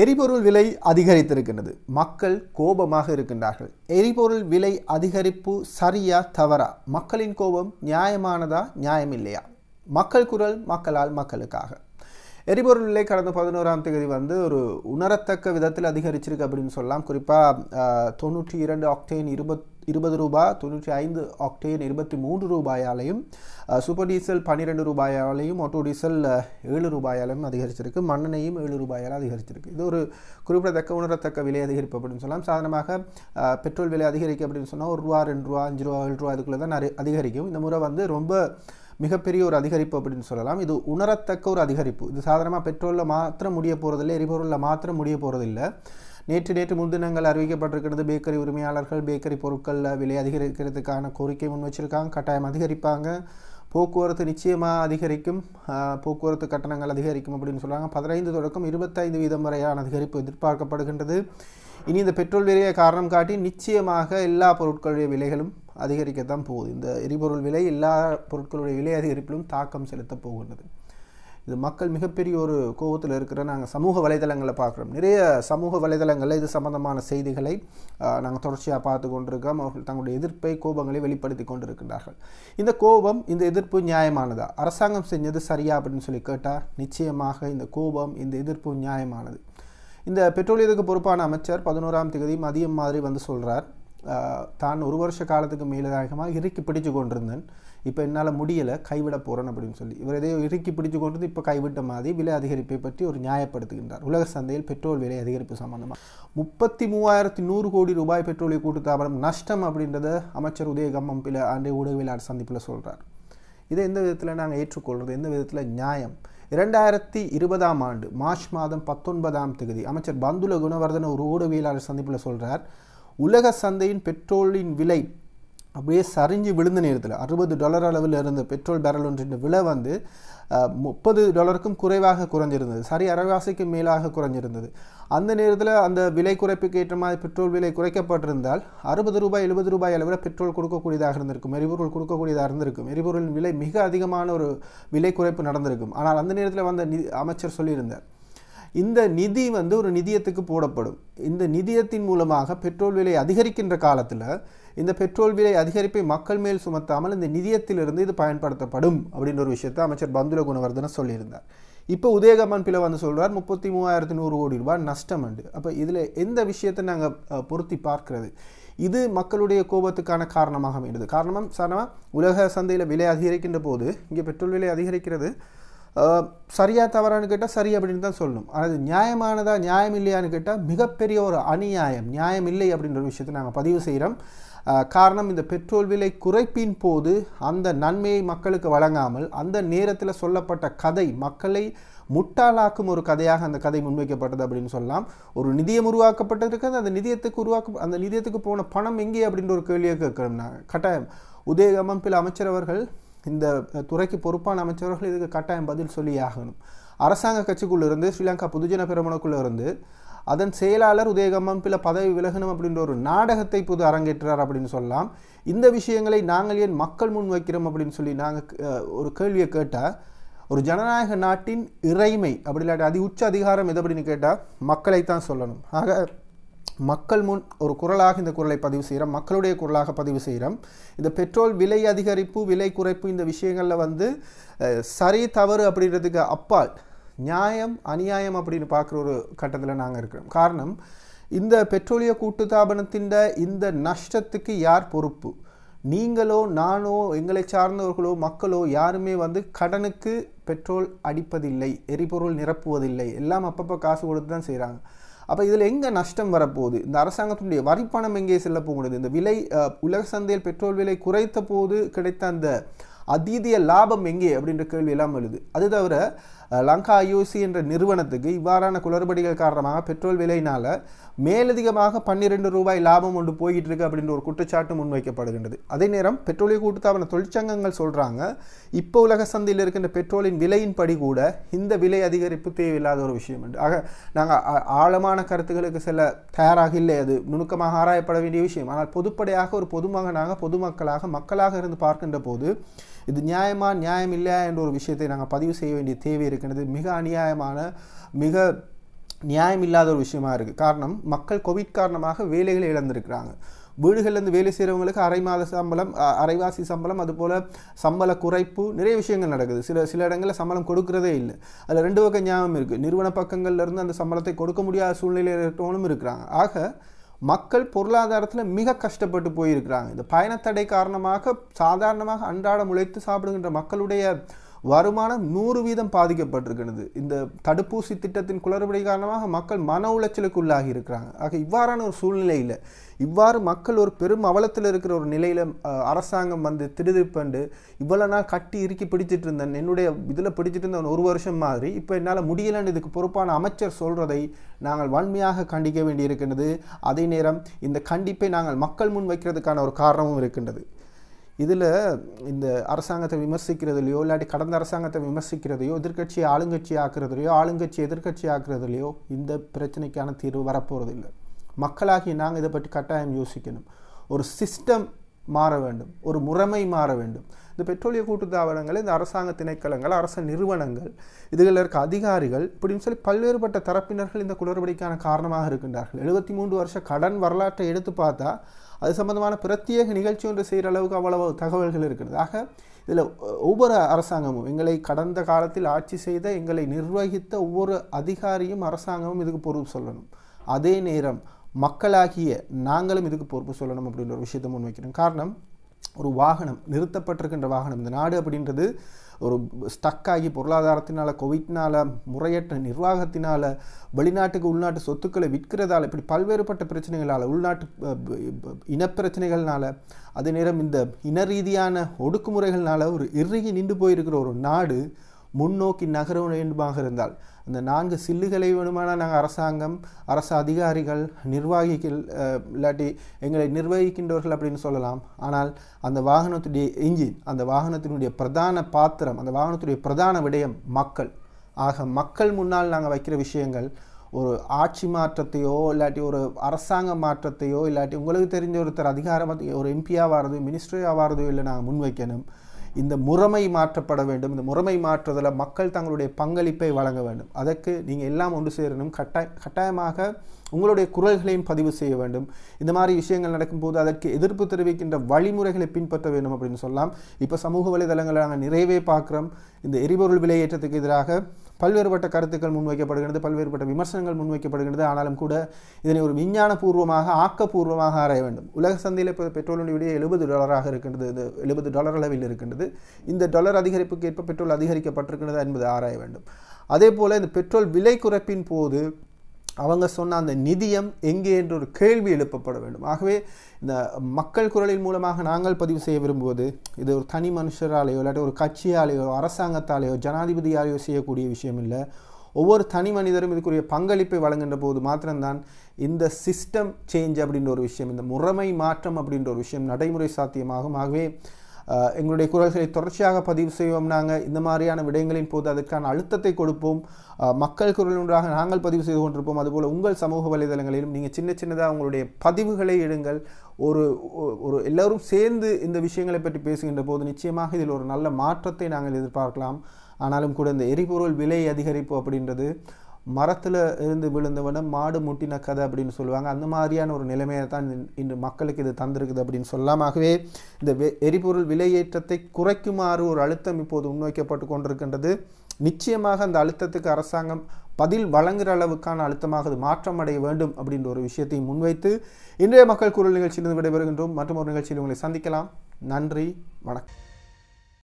எரிபொருள் விலை அதிகரித்திருக்கின்றது மக்கள் கோபமாக இருக்கின்றார்கள் எரிபொருள் விலை அதிகரிப்பு சரியா தவறா மக்களின் கோபம் நியாயமானதா நியாயமில்லையா மக்கள் குரல் மக்களால் மக்களுக்காக எரிபொருள் விலை கடந்த பதினோராம் தேதி வந்து ஒரு உணரத்தக்க விதத்தில் அதிகரிச்சிருக்கு அப்படின்னு சொல்லலாம் குறிப்பாக தொண்ணூற்றி இரண்டு ஆக்டேன் இருபத் இருபது ரூபாய் தொண்ணூற்றி ஐந்து ஆக்டேன் இருபத்தி மூன்று ரூபாயாலையும் சூப்பர் டீசல் பன்னிரெண்டு ரூபாயாலையும் ஆட்டோ டீசல் ஏழு ரூபாயாலையும் அதிகரிச்சிருக்கு மண்ணெண்ணையும் ஏழு ரூபாயால் அதிகரிச்சிருக்கு இது ஒரு குறிப்பிடத்தக்க உணரத்தக்க விலை அதிகரிப்பு அப்படின்னு சொல்லலாம் சாதாரணமாக பெட்ரோல் விலை அதிகரிக்கு அப்படின்னு சொன்னால் ஒரு ரூபா ரெண்டு ரூபா அஞ்சு ரூபா ஏழு ரூபா அதுக்குள்ளே தான் நிறைய அதிகரிக்கும் இந்த முறை வந்து ரொம்ப மிகப்பெரிய ஒரு அதிகரிப்பு அப்படின்னு சொல்லலாம் இது உணரத்தக்க ஒரு அதிகரிப்பு இது சாதாரணமாக பெட்ரோலில் மாத்திரம் முடிய போகிறதில்லை எரிபொருளில் மாத்திரம் முடிய போகிறதில்லை நேற்று நேற்று முன்தினங்கள் அறிவிக்கப்பட்டிருக்கிறது பேக்கரி உரிமையாளர்கள் பேக்கரி பொருட்கள் விலை அதிகரிக்கிறதுக்கான கோரிக்கை முன் வச்சுருக்காங்க கட்டாயம் அதிகரிப்பாங்க போக்குவரத்து நிச்சயமாக அதிகரிக்கும் போக்குவரத்து கட்டணங்கள் அதிகரிக்கும் அப்படின்னு சொல்கிறாங்க பதினைந்து தொடக்கம் இருபத்தைந்து வீதம் வரையான அதிகரிப்பு எதிர்பார்க்கப்படுகின்றது இனி இந்த பெட்ரோல் விலையை காரணம் காட்டி நிச்சயமாக எல்லா பொருட்களுடைய விலைகளும் அதிகரிக்கத்தான் போகுது இந்த எரிபொருள் விலை எல்லா பொருட்களுடைய விலை அதிகரிப்பிலும் தாக்கம் செலுத்தப் போகின்றது இது மக்கள் மிகப்பெரிய ஒரு கோபத்தில் இருக்கிற நாங்கள் சமூக வலைதளங்களை பார்க்குறோம் நிறைய சமூக வலைதளங்களில் இது சம்பந்தமான செய்திகளை நாங்கள் தொடர்ச்சியாக பார்த்து கொண்டிருக்கோம் அவர்கள் தங்களுடைய எதிர்ப்பை கோபங்களை வெளிப்படுத்தி கொண்டிருக்கின்றார்கள் இந்த கோபம் இந்த எதிர்ப்பு நியாயமானதா அரசாங்கம் செஞ்சது சரியா அப்படின்னு சொல்லி கேட்டால் நிச்சயமாக இந்த கோபம் இந்த எதிர்ப்பு நியாயமானது இந்த பெட்ரோலியத்துக்கு பொறுப்பான அமைச்சர் பதினோராம் தேதி மதியம் மாதிரி வந்து சொல்கிறார் தான் ஒரு வருஷ காலத்துக்கு மேலதாகமாக இறுக்கி பிடிச்சு கொண்டிருந்தேன் இப்போ என்னால் முடியலை கைவிட போகிறேன் அப்படின்னு சொல்லி இவர் எதையோ இறுக்கி பிடிச்சு கொண்டு இப்போ கைவிட்ட மாதிரி விலை அதிகரிப்பை பற்றி ஒரு நியாயப்படுத்துகின்றார் உலக சந்தையில் பெட்ரோல் விலை அதிகரிப்பு சம்பந்தமாக முப்பத்தி மூவாயிரத்தி நூறு கோடி ரூபாய் பெட்ரோலிய கூட்டு நஷ்டம் அப்படின்றத அமைச்சர் உதயகம்மம் பில அன்றைய ஊடகவியலாளர் சந்திப்பில் சொல்கிறார் இதை எந்த விதத்தில் நாங்கள் ஏற்றுக்கொள்கிறது எந்த விதத்தில் நியாயம் இரண்டாயிரத்தி இருபதாம் ஆண்டு மார்ச் மாதம் பத்தொன்பதாம் தேதி அமைச்சர் பந்துல குணவர்தன ஒரு ஊடகவியலாளர் சந்திப்பில் சொல்கிறார் உலக சந்தையின் பெட்ரோலின் விலை அப்படியே சரிஞ்சு விழுந்த நேரத்தில் அறுபது டாலர் அளவில் இருந்த பெட்ரோல் பேரல் ஒன்றின் விலை வந்து முப்பது டாலருக்கும் குறைவாக குறைஞ்சிருந்தது சரி அரைவாசிக்கு மேலாக குறைஞ்சிருந்தது அந்த நேரத்தில் அந்த விலை குறைப்புக்கு ஏற்ற மாதிரி பெட்ரோல் விலை குறைக்கப்பட்டிருந்தால் அறுபது ரூபாய் எழுபது ரூபாய் அளவில் பெட்ரோல் கொடுக்கக்கூடியதாக இருந்திருக்கும் எரிபொருள் கொடுக்கக்கூடியதாக இருந்திருக்கும் எரிபொருளின் விலை மிக அதிகமான ஒரு விலை குறைப்பு நடந்திருக்கும் ஆனால் அந்த நேரத்தில் வந்த அமைச்சர் சொல்லியிருந்தார் இந்த நிதி வந்து ஒரு நிதியத்துக்கு போடப்படும் இந்த நிதியத்தின் மூலமாக பெட்ரோல் விலை அதிகரிக்கின்ற காலத்தில் இந்த பெட்ரோல் விலை அதிகரிப்பை மக்கள் மேல் சுமத்தாமல் இந்த நிதியத்திலிருந்து இது பயன்படுத்தப்படும் அப்படின்ற ஒரு விஷயத்தை அமைச்சர் பந்துல குணவர்தன சொல்லியிருந்தார் இப்போ உதயகமான் பிள்ளை வந்து சொல்கிறார் முப்பத்தி மூவாயிரத்து நூறு கோடி ரூபாய் நஷ்டம் உண்டு அப்போ இதில் எந்த விஷயத்தை நாங்கள் பொருத்தி பார்க்கிறது இது மக்களுடைய கோபத்துக்கான காரணமாக அமைகிறது காரணம் சாரணமாக உலக சந்தையில் விலை அதிகரிக்கின்ற போது இங்கே பெட்ரோல் விலை அதிகரிக்கிறது சரியாக தவறான்னு கேட்டால் சரி அப்படின்னு தான் சொல்லணும் அதாவது நியாயமானதா நியாயம் இல்லையான்னு கேட்டால் மிகப்பெரிய ஒரு அநியாயம் நியாயம் இல்லை அப்படின்ற விஷயத்தை நாங்கள் பதிவு செய்கிறோம் காரணம் இந்த பெட்ரோல் விலை குறைப்பின் போது அந்த நன்மையை மக்களுக்கு வழங்காமல் அந்த நேரத்தில் சொல்லப்பட்ட கதை மக்களை முட்டாளாக்கும் ஒரு கதையாக அந்த கதை முன்வைக்கப்பட்டது அப்படின்னு சொல்லலாம் ஒரு நிதியம் உருவாக்கப்பட்டிருக்கிறது அந்த நிதியத்துக்கு உருவாக்க அந்த நிதியத்துக்கு போன பணம் எங்கே அப்படின்ற ஒரு கேள்வியை கேட்கணும் கட்டாயம் உதயகமம் பில அமைச்சரவர்கள் இந்த துறைக்கு பொறுப்பான அமைச்சர்கள் இதுக்கு கட்டாயம் பதில் சொல்லி ஆகணும் அரசாங்க கட்சிக்குள்ளிருந்து ஸ்ரீலங்கா பொதுஜன பெருமனுக்குள்ளிருந்து அதன் செயலாளர் உதயகம்மம் பில பதவி விலகணும் அப்படின்ற ஒரு நாடகத்தை புது அரங்கேற்றார் அப்படின்னு சொல்லலாம் இந்த விஷயங்களை நாங்கள் ஏன் மக்கள் முன் வைக்கிறோம் அப்படின்னு சொல்லி நாங்கள் ஒரு கேள்வியை கேட்டால் ஒரு ஜனநாயக நாட்டின் இறைமை அப்படி இல்லாட்டி அதி உச்ச அதிகாரம் எது அப்படின்னு கேட்டால் மக்களை தான் சொல்லணும் ஆக மக்கள் முன் ஒரு குரலாக இந்த குரலை பதிவு செய்கிறோம் மக்களுடைய குரலாக பதிவு செய்கிறோம் இந்த பெட்ரோல் விலை அதிகரிப்பு விலை குறைப்பு இந்த விஷயங்களில் வந்து சரி தவறு அப்படின்றதுக்கு அப்பால் நியாயம் அநியாயம் அப்படின்னு பார்க்குற ஒரு கட்டத்தில் நாங்கள் இருக்கிறோம் காரணம் இந்த பெட்ரோலிய கூட்டுத்தாபனத்தின் இந்த நஷ்டத்துக்கு யார் பொறுப்பு நீங்களோ நானோ எங்களை சார்ந்தவர்களோ மக்களோ யாருமே வந்து கடனுக்கு பெட்ரோல் அடிப்பதில்லை எரிபொருள் நிரப்புவதில்லை எல்லாம் அப்பப்போ காசு கொடுத்து தான் செய்கிறாங்க அப்போ இதில் எங்கே நஷ்டம் வரப்போகுது இந்த அரசாங்கத்தினுடைய வரிப்பணம் எங்கே செல்ல போகிறது இந்த விலை உலக சந்தையில் பெட்ரோல் விலை குறைத்த போது கிடைத்த அந்த அதீதிய லாபம் எங்கே அப்படின்ற கேள்வி எல்லாம் எழுது அது தவிர லங்கா ஐஓசி என்ற நிறுவனத்துக்கு இவ்வாறான குளறுபடிகள் காரணமாக பெட்ரோல் விலையினால் மேலதிகமாக பன்னிரெண்டு ரூபாய் லாபம் ஒன்று போயிட்டு இருக்கு அப்படின்ற ஒரு குற்றச்சாட்டு முன்வைக்கப்படுகின்றது அதே நேரம் பெட்ரோலிய கூட்டுத்தாபன தொழிற்சங்கங்கள் சொல்கிறாங்க இப்போ உலக சந்தையில் இருக்கின்ற பெட்ரோலின் விலையின்படி கூட இந்த விலை அதிகரிப்பு தேவையில்லாத ஒரு விஷயம் என்று ஆக நாங்கள் ஆழமான கருத்துக்களுக்கு செல்ல தயாராக இல்லை அது நுணுக்கமாக ஆராயப்பட வேண்டிய விஷயம் ஆனால் பொதுப்படையாக ஒரு பொதுமகனாக பொதுமக்களாக மக்களாக இருந்து பார்க்கின்ற போது இது நியாயமா நியாயம் இல்லையா என்ற ஒரு விஷயத்தை நாங்கள் பதிவு செய்ய வேண்டிய தேவை இருக்குது இருக்கின்றது மிக அநியாயமான மிக நியாயம் இல்லாத ஒரு விஷயமா இருக்குது காரணம் மக்கள் கோவிட் காரணமாக வேலைகளை இழந்திருக்கிறாங்க வீடுகள்லேருந்து வேலை செய்கிறவங்களுக்கு அரை மாத சம்பளம் அரைவாசி சம்பளம் அதுபோல் சம்பள குறைப்பு நிறைய விஷயங்கள் நடக்குது சில சில இடங்களில் சம்பளம் கொடுக்குறதே இல்லை அதில் ரெண்டு வகை ஞாபகம் இருக்குது நிறுவன பக்கங்கள்லேருந்து அந்த சம்பளத்தை கொடுக்க முடியாத சூழ்நிலையில் இருக்கிறவங்களும் இருக்கிறாங்க ஆக மக்கள் பொருளாதாரத்தில் மிக கஷ்டப்பட்டு போயிருக்கிறாங்க இந்த பயணத்தடை காரணமாக சாதாரணமாக அன்றாடம் உழைத்து சாப்பிடுகின்ற மக்களுடைய வருமானம் நூறு வீதம் பாதிக்கப்பட்டிருக்கிறது இந்த தடுப்பூசி திட்டத்தின் குளறுபடி காரணமாக மக்கள் மன உளைச்சலுக்கு உள்ளாகி இருக்கிறாங்க ஆக இவ்வாறான ஒரு சூழ்நிலையில் இவ்வாறு மக்கள் ஒரு பெரும் அவலத்தில் இருக்கிற ஒரு நிலையில் அரசாங்கம் வந்து திருதிப்பண்டு இவ்வளோ நாள் கட்டி இறுக்கி பிடிச்சிட்டு இருந்தேன் என்னுடைய இதில் பிடிச்சிட்டு இருந்தவன் ஒரு வருஷம் மாதிரி இப்போ என்னால் முடியலன்னு இதுக்கு பொறுப்பான அமைச்சர் சொல்கிறதை நாங்கள் வன்மையாக கண்டிக்க வேண்டியிருக்கின்றது அதே நேரம் இந்த கண்டிப்பை நாங்கள் மக்கள் முன் வைக்கிறதுக்கான ஒரு காரணமும் இருக்கின்றது இதில் இந்த அரசாங்கத்தை விமர்சிக்கிறதுலையோ இல்லாட்டி கடந்த அரசாங்கத்தை விமர்சிக்கிறதையோ எதிர்கட்சியை ஆளுங்கட்சி ஆக்குறதுலையோ ஆளுங்கட்சி எதிர்கட்சி ஆக்குறதுலையோ இந்த பிரச்சனைக்கான தீர்வு வரப்போகிறது இல்லை மக்களாகி நாங்கள் இதை பற்றி கட்டாயம் யோசிக்கணும் ஒரு சிஸ்டம் மாற வேண்டும் ஒரு முறைமை மாற வேண்டும் இந்த பெட்ரோலிய கூட்டுத்தாபனங்கள் இந்த அரசாங்க திணைக்களங்கள் அரச நிறுவனங்கள் இதுகளில் இருக்க அதிகாரிகள் இப்படின்னு சொல்லி பல்வேறுபட்ட தரப்பினர்கள் இந்த குளறுபடிக்கான காரணமாக இருக்கின்றார்கள் எழுபத்தி மூன்று வருஷ கடன் வரலாற்றை எடுத்து பார்த்தா அது சம்பந்தமான பிரத்யேக நிகழ்ச்சி ஒன்று செய்கிற அளவுக்கு அவ்வளவு தகவல்கள் இருக்கிறது ஆக இதில் ஒவ்வொரு அரசாங்கமும் எங்களை கடந்த காலத்தில் ஆட்சி செய்த எங்களை நிர்வகித்த ஒவ்வொரு அதிகாரியும் அரசாங்கமும் இதுக்கு பொறுப்பு சொல்லணும் அதே நேரம் மக்களாகிய நாங்களும் இதுக்கு பொறுப்பு சொல்லணும் அப்படின்ற ஒரு விஷயத்தை முன்வைக்கிறோம் காரணம் ஒரு வாகனம் நிறுத்தப்பட்டிருக்கின்ற வாகனம் இந்த நாடு அப்படின்றது ஒரு ஸ்டக்காகி பொருளாதாரத்தினால் கோவிட்னால் முறையற்ற நிர்வாகத்தினால் வெளிநாட்டுக்கு உள்நாட்டு சொத்துக்களை விற்கிறதால இப்படி பல்வேறுபட்ட பிரச்சனைகளால் உள்நாட்டு இனப்பிரச்சனைகள்னால் அதே நேரம் இந்த இன ரீதியான ஒடுக்குமுறைகள்னால் ஒரு இறுகி நின்று போயிருக்கிற ஒரு நாடு முன்னோக்கி நகர வேண்டுமாக இருந்தால் அந்த நான்கு சில்லுகளை வேணுமானால் நாங்கள் அரசாங்கம் அரசு அதிகாரிகள் நிர்வாகிகள் இல்லாட்டி எங்களை நிர்வகிக்கின்றவர்கள் அப்படின்னு சொல்லலாம் ஆனால் அந்த வாகனத்துடைய இன்ஜின் அந்த வாகனத்தினுடைய பிரதான பாத்திரம் அந்த வாகனத்துடைய பிரதான விடயம் மக்கள் ஆக மக்கள் முன்னால் நாங்கள் வைக்கிற விஷயங்கள் ஒரு ஆட்சி மாற்றத்தையோ இல்லாட்டி ஒரு அரசாங்க மாற்றத்தையோ இல்லாட்டி உங்களுக்கு தெரிஞ்ச ஒருத்தர் அதிகாரமாக ஒரு எம்பியாக மினிஸ்டரியாக வாரதோ இல்லை நாங்கள் முன்வைக்கணும் இந்த முறைமை மாற்றப்பட வேண்டும் இந்த முறைமை மாற்றுதலில் மக்கள் தங்களுடைய பங்களிப்பை வழங்க வேண்டும் அதற்கு நீங்கள் எல்லாம் ஒன்று சேரணும் கட்டாய கட்டாயமாக உங்களுடைய குரல்களையும் பதிவு செய்ய வேண்டும் இந்த மாதிரி விஷயங்கள் நடக்கும்போது அதற்கு எதிர்ப்பு தெரிவிக்கின்ற வழிமுறைகளை பின்பற்ற வேண்டும் அப்படின்னு சொல்லலாம் இப்போ சமூக வலைதளங்களை நாங்கள் நிறைவே பார்க்குறோம் இந்த எரிபொருள் விலையேற்றத்துக்கு எதிராக பல்வேறுபட்ட கருத்துக்கள் முன்வைக்கப்படுகிறது பல்வேறுபட்ட விமர்சனங்கள் முன்வைக்கப்படுகிறது ஆனாலும் கூட இதனை ஒரு விஞ்ஞானபூர்வமாக ஆக்கப்பூர்வமாக ஆராய வேண்டும் உலக சந்தையில் இப்போ பெட்ரோலின் விட எழுபது டாலராக இருக்கின்றது இது எழுபது டாலர் அளவில் இருக்கின்றது இந்த டாலர் அதிகரிப்புக்கு ஏற்ப பெட்ரோல் அதிகரிக்கப்பட்டிருக்கிறது என்பதை ஆராய வேண்டும் அதே போல் இந்த பெட்ரோல் விலை குறைப்பின் போது அவங்க சொன்ன அந்த நிதியம் எங்கே என்ற ஒரு கேள்வி எழுப்பப்பட வேண்டும் ஆகவே இந்த மக்கள் குரலின் மூலமாக நாங்கள் பதிவு செய்ய விரும்புவது இது ஒரு தனி மனுஷராலேயோ இல்லாட்டி ஒரு கட்சியாலேயோ அரசாங்கத்தாலேயோ ஜனாதிபதியாலேயோ செய்யக்கூடிய விஷயம் இல்லை ஒவ்வொரு தனி மனிதரும் இதுக்குரிய பங்களிப்பை வழங்குகின்ற போது மாத்திரம்தான் இந்த சிஸ்டம் சேஞ்ச் அப்படின்ற ஒரு விஷயம் இந்த முறைமை மாற்றம் அப்படின்ற ஒரு விஷயம் நடைமுறை சாத்தியமாகும் ஆகவே எங்களுடைய குரல்களை தொடர்ச்சியாக பதிவு செய்வோம் நாங்கள் இந்த மாதிரியான விடயங்களின் போது அதற்கான அழுத்தத்தை கொடுப்போம் மக்கள் குரல் ஒன்றாக நாங்கள் பதிவு செய்து கொண்டிருப்போம் அதுபோல் உங்கள் சமூக வலைதளங்களிலும் நீங்கள் சின்ன சின்னதாக உங்களுடைய பதிவுகளை எடுங்கள் ஒரு ஒரு எல்லோரும் சேர்ந்து இந்த விஷயங்களை பற்றி பேசுகின்ற போது நிச்சயமாக இதில் ஒரு நல்ல மாற்றத்தை நாங்கள் எதிர்பார்க்கலாம் ஆனாலும் கூட இந்த எரிபொருள் விலை அதிகரிப்பு அப்படின்றது மரத்தில் இருந்து விழுந்தவன மாடு முட்டின கதை அப்படின்னு சொல்லுவாங்க அந்த மாதிரியான ஒரு நிலைமையை தான் இன்று மக்களுக்கு இது தந்திருக்குது அப்படின்னு சொல்லாமாகவே இந்த எரிபொருள் விலையேற்றத்தை குறைக்குமாறு ஒரு அழுத்தம் இப்போது முன்வைக்கப்பட்டு கொண்டிருக்கின்றது நிச்சயமாக அந்த அழுத்தத்துக்கு அரசாங்கம் பதில் வழங்குகிற அளவுக்கான அழுத்தமாக அது மாற்றம் அடைய வேண்டும் அப்படின்ற ஒரு விஷயத்தையும் முன்வைத்து இன்றைய மக்கள் குரல் நிகழ்ச்சியிலிருந்து விடைபெறுகின்றோம் மற்றும் ஒரு நிகழ்ச்சியில் உங்களை சந்திக்கலாம் நன்றி வணக்கம்